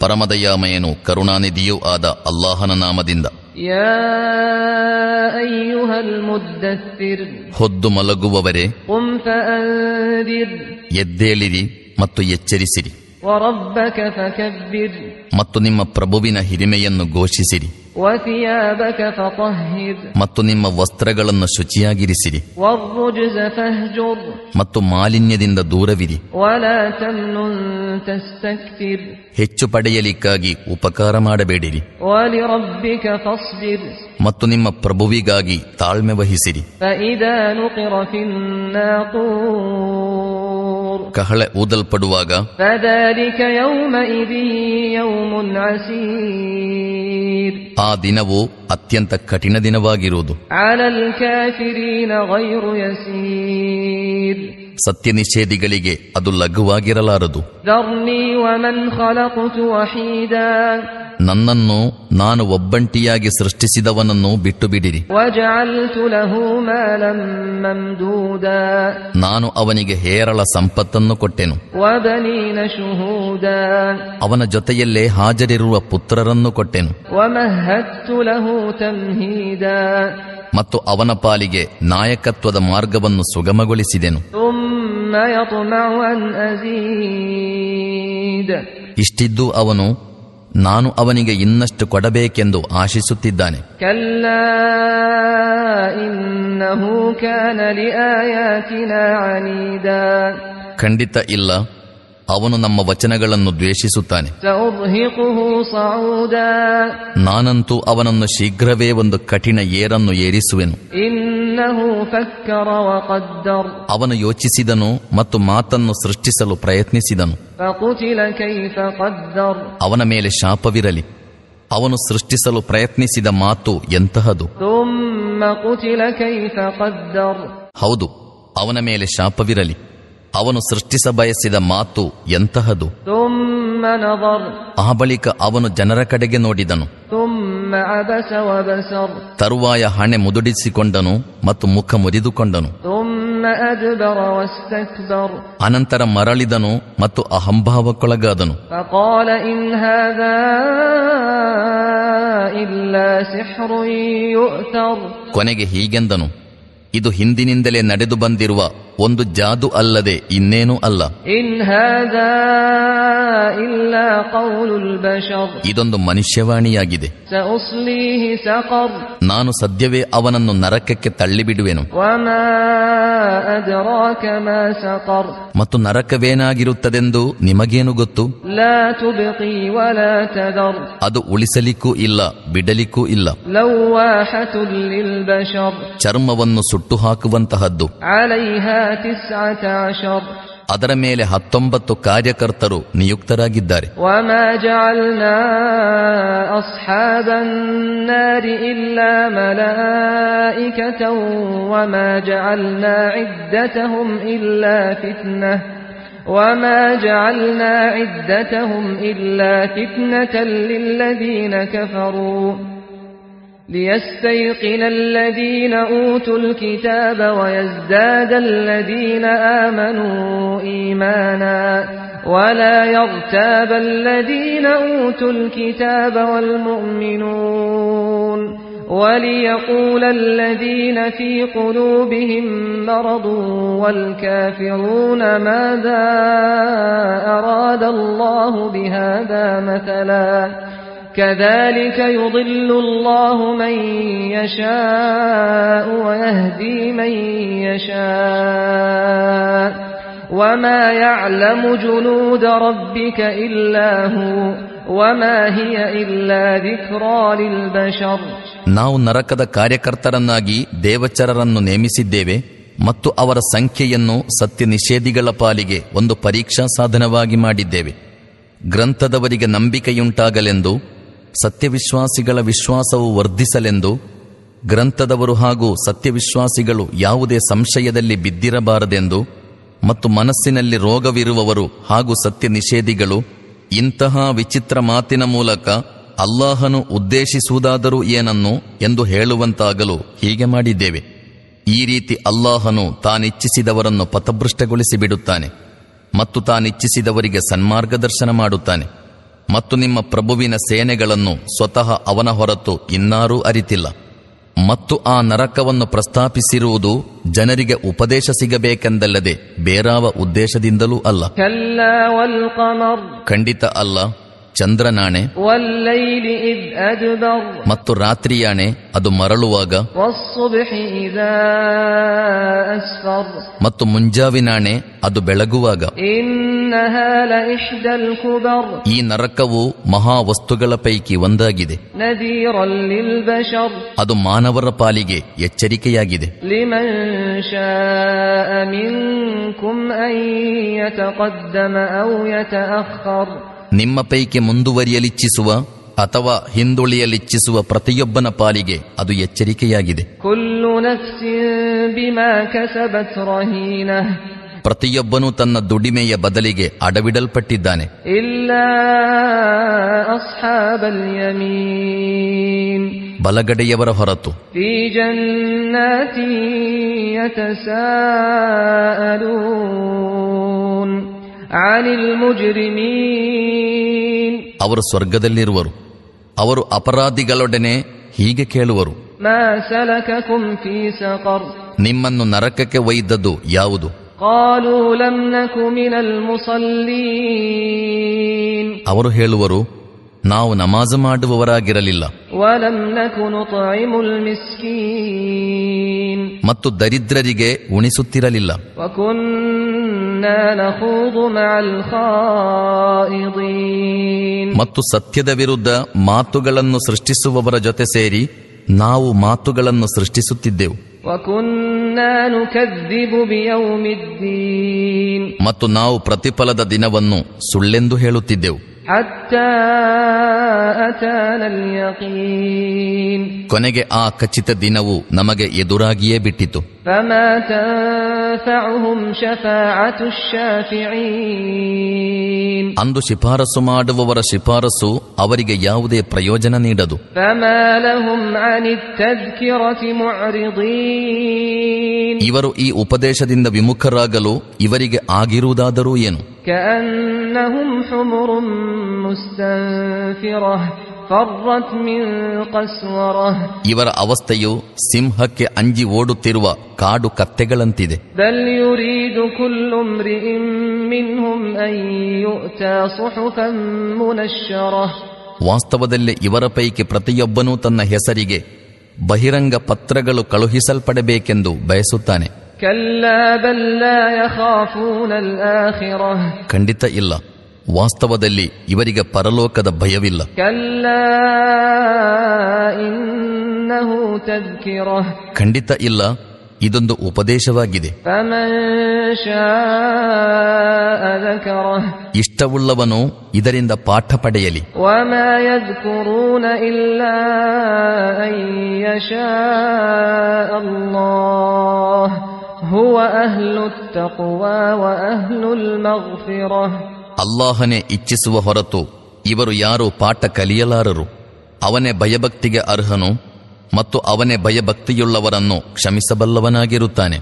ಪರಮದಯಾಮಯನು ಕರುಣಾನಿಧಿಯೂ ಆದ ಅಲ್ಲಾಹನ ನಾಮದಿಂದ ಹೊದ್ದು ಮಲಗುವವರೇ ಎದ್ದೇಳಿರಿ ಮತ್ತು ಎಚ್ಚರಿಸಿರಿ ಮತ್ತು ನಿಮ್ಮ ಪ್ರಭುವಿನ ಹಿರಿಮೆಯನ್ನು ಘೋಷಿಸಿರಿ ಮತ್ತು ನಿಮ್ಮ ವಸ್ತ್ರಗಳನ್ನು ಶುಚಿಯಾಗಿರಿಸಿರಿ ಮತ್ತು ಮಾಲಿನ್ಯದಿಂದ ದೂರವಿರಿ ಹೆಚ್ಚು ಪಡೆಯಲಿಕ್ಕಾಗಿ ಉಪಕಾರ ಮಾಡಬೇಡಿರಿ ಮತ್ತು ನಿಮ್ಮ ಪ್ರಭುವಿಗಾಗಿ ತಾಳ್ಮೆ ವಹಿಸಿರಿ ಕಹಳೆ ಊದಲ್ಪಡುವಾಗ ಆ ದಿನವು ಅತ್ಯಂತ ಕಠಿಣ ದಿನವಾಗಿರುವುದು ಸತ್ಯ ನಿಷೇಧಿಗಳಿಗೆ ಅದು ಲಘುವಾಗಿರಲಾರದು ನನ್ನನ್ನು ನಾನು ಒಬ್ಬಂಟಿಯಾಗಿ ಸೃಷ್ಟಿಸಿದವನನ್ನು ಬಿಟ್ಟು ಬಿಡಿರಿ ನಾನು ಅವನಿಗೆ ಹೇರಳ ಸಂಪತ್ತನ್ನು ಕೊಟ್ಟೆನು ಅವನ ಜೊತೆಯಲ್ಲೇ ಹಾಜರಿರುವ ಪುತ್ರರನ್ನು ಕೊಟ್ಟೆನು ಮತ್ತು ಅವನ ಪಾಲಿಗೆ ನಾಯಕತ್ವದ ಮಾರ್ಗವನ್ನು ಸುಗಮಗೊಳಿಸಿದೆನು ಇಷ್ಟಿದ್ದು ಅವನು ನಾನು ಅವನಿಗೆ ಇನ್ನಷ್ಟು ಕೊಡಬೇಕೆಂದು ಆಶಿಸುತ್ತಿದ್ದಾನೆ ಖಂಡಿತ ಇಲ್ಲ ಅವನು ನಮ್ಮ ವಚನಗಳನ್ನು ದ್ವೇಷಿಸುತ್ತಾನೆ ನಾನಂತೂ ಅವನನ್ನು ಶೀಘ್ರವೇ ಒಂದು ಕಠಿಣ ಏರನ್ನು ಏರಿಸುವೆನು ಅವನು ಯೋಚಿಸಿದನು ಮತ್ತು ಮಾತನ್ನು ಸೃಷ್ಟಿಸಲು ಪ್ರಯತ್ನಿಸಿದನು ಅವನ ಮೇಲೆ ಶಾಪವಿರಲಿ ಅವನು ಸೃಷ್ಟಿಸಲು ಪ್ರಯತ್ನಿಸಿದ ಮಾತು ಎಂತಹದು ಹೌದು ಅವನ ಮೇಲೆ ಶಾಪವಿರಲಿ ಅವನು ಸೃಷ್ಟಿಸ ಬಯಸಿದ ಮಾತು ಎಂತಹದು ಆ ಬಳಿಕ ಅವನು ಜನರ ಕಡೆಗೆ ನೋಡಿದನು ತರುವಾಯ ಹಣೆ ಮುದುಡಿಸಿಕೊಂಡನು ಮತ್ತು ಮುಖ ಮುರಿದುಕೊಂಡನು ಅನಂತರ ಮರಳಿದನು ಮತ್ತು ಅಹಂಭಾವಕ್ಕೊಳಗಾದನು ಕೊನೆಗೆ ಹೀಗೆಂದನು ಇದು ಹಿಂದಿನಿಂದಲೇ ನಡೆದು ಬಂದಿರುವ ಒಂದು ಜಾದು ಅಲ್ಲದೆ ಇನ್ನೇನೂ ಅಲ್ಲ ಇನ್ಹದ ಇದೊಂದು ಮನುಷ್ಯವಾಣಿಯಾಗಿದೆ ನಾನು ಸದ್ಯವೇ ಅವನನ್ನು ನರಕಕ್ಕೆ ತಳ್ಳಿಬಿಡುವೆನು ಮತ್ತು ನರಕವೇನಾಗಿರುತ್ತದೆಂದು ನಿಮಗೇನು ಗೊತ್ತು ಅದು ಉಳಿಸಲಿಕ್ಕೂ ಇಲ್ಲ ಬಿಡಲಿಕ್ಕೂ ಇಲ್ಲ ಚರ್ಮವನ್ನು ಸುಟ್ಟು ಹಾಕುವಂತಹದ್ದು ಅದರ ಮೇಲೆ ಹತ್ತೊಂಬತ್ತು ಕಾರ್ಯಕರ್ತರು ನಿಯುಕ್ತರಾಗಿದ್ದಾರೆ وما جعلنا عدتهم إلا فتنة للذين كفروا ليستيقن الذين أوتوا الكتاب ويزداد الذين آمنوا إيمانا ولا يغتاب الذين أوتوا الكتاب والمؤمنون وليقول الذين في قلوبهم مرض والكافرون ماذا أراد الله بهذا مثلاً كذلك يضل الله من يشاء ويهدي من يشاء وما يعلم جنود ربك إلا هو وما هي إلا ذكرى للبشر ನಾವು ನರಕದ ಕಾರ್ಯಕರ್ತರನ್ನಾಗಿ ದೇವಚರರನ್ನು ನೇಮಿಸಿದ್ದೇವೆ ಮತ್ತು ಅವರ ಸಂಖ್ಯೆಯನ್ನು ಸತ್ಯ ನಿಷೇಧಿಗಳ ಪಾಲಿಗೆ ಒಂದು ಪರೀಕ್ಷಾ ಸಾಧನವಾಗಿ ಮಾಡಿದ್ದೇವೆ ಗ್ರಂಥದವರಿಗೆ ನಂಬಿಕೆಯುಂಟಾಗಲೆಂದು ಸತ್ಯವಿಶ್ವಾಸಿಗಳ ವಿಶ್ವಾಸವು ವರ್ಧಿಸಲೆಂದು ಗ್ರಂಥದವರು ಹಾಗೂ ಸತ್ಯವಿಶ್ವಾಸಿಗಳು ಯಾವುದೇ ಸಂಶಯದಲ್ಲಿ ಬಿದ್ದಿರಬಾರದೆಂದು ಮತ್ತು ಮನಸ್ಸಿನಲ್ಲಿ ರೋಗವಿರುವವರು ಹಾಗೂ ಸತ್ಯ ನಿಷೇಧಿಗಳು ಇಂತಹ ವಿಚಿತ್ರ ಮಾತಿನ ಮೂಲಕ ಅಲ್ಲಾಹನು ಉದ್ದೇಶಿಸುವುದಾದರೂ ಏನನ್ನು ಎಂದು ಹೇಳುವಂತಾಗಲು ಹೀಗೆ ಮಾಡಿದ್ದೇವೆ ಈ ರೀತಿ ಅಲ್ಲಾಹನು ತಾನಿಚ್ಛಿಸಿದವರನ್ನು ಪಥಭೃಷ್ಟಗೊಳಿಸಿ ಬಿಡುತ್ತಾನೆ ಮತ್ತು ತಾನಿಚ್ಛಿಸಿದವರಿಗೆ ಸನ್ಮಾರ್ಗದರ್ಶನ ಮಾಡುತ್ತಾನೆ ಮತ್ತು ನಿಮ್ಮ ಪ್ರಭುವಿನ ಸೇನೆಗಳನ್ನು ಸ್ವತಃ ಅವನ ಹೊರತು ಇನ್ನಾರೂ ಅರಿತಿಲ್ಲ ಮತ್ತು ಆ ನರಕವನ್ನು ಪ್ರಸ್ತಾಪಿಸಿರುವುದು ಜನರಿಗೆ ಉಪದೇಶ ಸಿಗಬೇಕೆಂದಲ್ಲದೆ ಬೇರಾವ ಉದ್ದೇಶದಿಂದಲೂ ಅಲ್ಲ ಖಂಡಿತ ಅಲ್ಲ ಚಂದ್ರನಾಣೆ ಮತ್ತು ರಾತ್ರಿಯಾಣೆ ಅದು ಮರಳುವಾಗ ಮತ್ತು ಮುಂಜಾವಿನಾಣೆ ಅದು ಬೆಳಗುವಾಗ ಈ ನರಕವು ಮಹಾ ವಸ್ತುಗಳ ಪೈಕಿ ಒಂದಾಗಿದೆ ಅದು ಮಾನವರ ಪಾಲಿಗೆ ಎಚ್ಚರಿಕೆಯಾಗಿದೆ ನಿಮ್ಮ ಪೈಕಿ ಮುಂದುವರಿಯಲಿಚ್ಛಿಸುವ ಅಥವಾ ಹಿಂದುಳಿಯಲಿಚ್ಛಿಸುವ ಪ್ರತಿಯೊಬ್ಬನ ಪಾಲಿಗೆ ಅದು ಎಚ್ಚರಿಕೆಯಾಗಿದೆ ಪ್ರತಿಯೊಬ್ಬನು ತನ್ನ ದುಡಿಮೆಯ ಬದಲಿಗೆ ಅಡವಿಡಲ್ಪಟ್ಟಿದ್ದಾನೆ ಇಲ್ಲ ಬಲಗಡೆಯವರ ಹೊರತು ಜನ್ನತೀಯತ ಅವರು ಸ್ವರ್ಗದಲ್ಲಿರುವರು ಅವರು ಅಪರಾಧಿಗಳೊಡನೆ ಹೀಗೆ ಕೇಳುವರು ನಿಮ್ಮನ್ನು ನರಕಕ್ಕೆ ಒಯ್ದದ್ದು ಯಾವುದು ಅವರು ಹೇಳುವರು ನಾವು ನಮಾಜ್ ಮಾಡುವವರಾಗಿರಲಿಲ್ಲ ಮತ್ತು ದರಿದ್ರರಿಗೆ ಉಣಿಸುತ್ತಿರಲಿಲ್ಲ ಮತ್ತು ಸತ್ಯದ ವಿರುದ್ಧ ಮಾತುಗಳನ್ನು ಸೃಷ್ಟಿಸುವವರ ಜೊತೆ ಸೇರಿ ನಾವು ಮಾತುಗಳನ್ನು ಸೃಷ್ಟಿಸುತ್ತಿದ್ದೆವು ಮತ್ತು ನಾವು ಪ್ರತಿಫಲದ ದಿನವನ್ನು ಸುಳ್ಳೆಂದು ಹೇಳುತ್ತಿದ್ದೆವು ಅಚ್ಚ ನ ಕೊನೆಗೆ ಆ ಖಚಿತ ದಿನವು ನಮಗೆ ಎದುರಾಗಿಯೇ ಬಿಟ್ಟಿತು ರಮಚ ಸೌಹಂಶ ಅಚುಶಿಯ ಅಂದು ಶಿಫಾರಸು ಮಾಡುವವರ ಶಿಫಾರಸು ಅವರಿಗೆ ಯಾವುದೇ ಪ್ರಯೋಜನ ನೀಡದು ಇವರು ಈ ಉಪದೇಶದಿಂದ ವಿಮುಖರಾಗಲು ಇವರಿಗೆ ಆಗಿರುವುದಾದರೂ ಏನು ಇವರ ಅವಸ್ಥೆಯು ಸಿಂಹಕ್ಕೆ ಅಂಜಿ ಓಡುತ್ತಿರುವ ಕಾಡು ಕತ್ತೆಗಳಂತಿದೆ ವಾಸ್ತವದಲ್ಲಿ ಇವರ ಪೈಕಿ ಪ್ರತಿಯೊಬ್ಬನೂ ತನ್ನ ಹೆಸರಿಗೆ ಬಹಿರಂಗ ಪತ್ರಗಳು ಕಳುಹಿಸಲ್ಪಡಬೇಕೆಂದು ಬಯಸುತ್ತಾನೆ ಖಂಡಿತ ಇಲ್ಲ ವಾಸ್ತವದಲ್ಲಿ ಇವರಿಗೆ ಪರಲೋಕದ ಭಯವಿಲ್ಲ ಖಂಡಿತ ಇಲ್ಲ ಇದೊಂದು ಉಪದೇಶವಾಗಿದೆ ಇಷ್ಟವುಳ್ಳವನು ಇದರಿಂದ ಪಾಠ ಪಡೆಯಲಿ ಇಲ್ಲ ಅಲ್ಲಾಹನೇ ಇಚ್ಛಿಸುವ ಹೊರತು ಇವರು ಯಾರು ಪಾಠ ಕಲಿಯಲಾರರು ಅವನೇ ಭಯಭಕ್ತಿಗೆ ಅರ್ಹನು ಮತ್ತು ಅವನೇ ಭಯಭಕ್ತಿಯುಳ್ಳವರನ್ನು ಕ್ಷಮಿಸಬಲ್ಲವನಾಗಿರುತ್ತಾನೆ